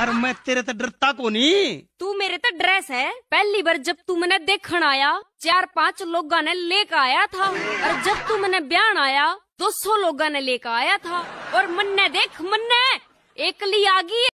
अरे मैं तेरे तो डरता को नहीं तू मेरे तो ड्रेस है पहली बार जब तू मैंने देखण आया चार पाँच लोग ने लेकर आया था और जब तू मैंने बयान आया दो सौ लोग ने लेकर आया था और मन्ने देख मन्ने एकली आ गई